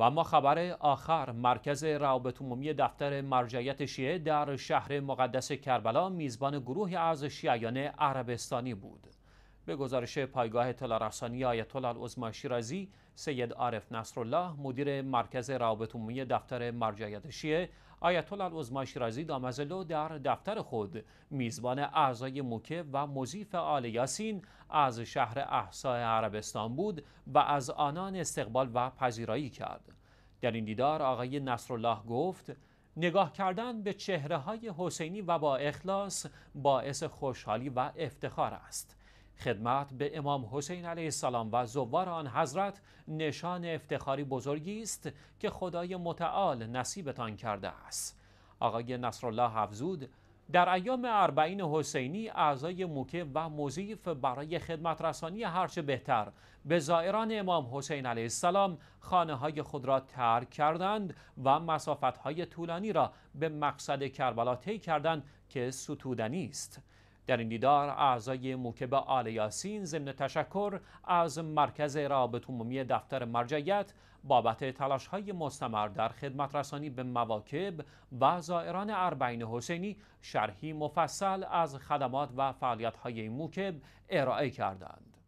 و اما خبر آخر مرکز روابط عمومی دفتر مرجعیت شیعه در شهر مقدس کربلا میزبان گروه از شیعیان عربستانی بود به گزارش پایگاه اطلاع رسانی آیت الله شیرازی سید عارف نصرالله مدیر مرکز روابط عمومی دفتر مرجعیت شیعه آیت الله شیرازی دامزلو در دفتر خود میزبان اعضای موکه و مضیف آل یاسین از شهر احساء عربستان بود و از آنان استقبال و پذیرایی کرد در این دیدار آقای نصرالله گفت نگاه کردن به چهره های حسینی و با اخلاص باعث خوشحالی و افتخار است خدمت به امام حسین علیه السلام و زوار آن حضرت نشان افتخاری بزرگی است که خدای متعال نصیبتان کرده است آقای نصرالله حفزود در ایام اربعین حسینی اعضای موکه و مضیف برای خدمت رسانی هرچه بهتر به زائران امام حسین علیه السلام خانه های خود را ترک کردند و مسافت های طولانی را به مقصد کربلا طی کردند که ستودنی است در این دیدار اعضای موکب آل یاسین ضمن تشکر از مرکز رابط عمومی دفتر مرجعیت بابت تلاش های مستمر در خدمت رسانی به مواکب و زائران اربعین حسینی شرحی مفصل از خدمات و فعالیت های موکب ارائه کردند.